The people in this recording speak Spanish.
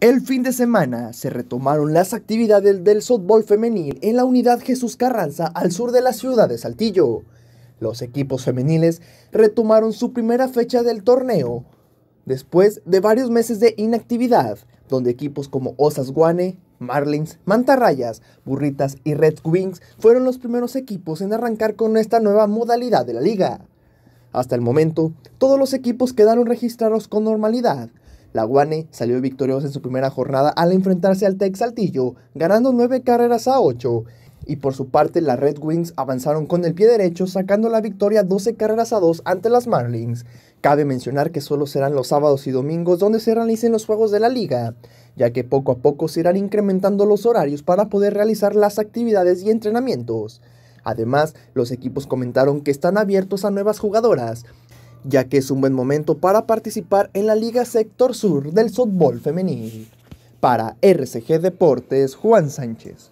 El fin de semana se retomaron las actividades del softball femenil en la unidad Jesús Carranza al sur de la ciudad de Saltillo. Los equipos femeniles retomaron su primera fecha del torneo, después de varios meses de inactividad, donde equipos como Osas Guane, Marlins, Mantarrayas, Burritas y Red Wings fueron los primeros equipos en arrancar con esta nueva modalidad de la liga. Hasta el momento, todos los equipos quedaron registrados con normalidad la Guane salió victoriosa en su primera jornada al enfrentarse al Tex Saltillo, ganando 9 carreras a 8. Y por su parte, las Red Wings avanzaron con el pie derecho, sacando la victoria 12 carreras a 2 ante las Marlins. Cabe mencionar que solo serán los sábados y domingos donde se realicen los juegos de la liga, ya que poco a poco se irán incrementando los horarios para poder realizar las actividades y entrenamientos. Además, los equipos comentaron que están abiertos a nuevas jugadoras, ya que es un buen momento para participar en la Liga Sector Sur del fútbol femenil. Para RCG Deportes, Juan Sánchez.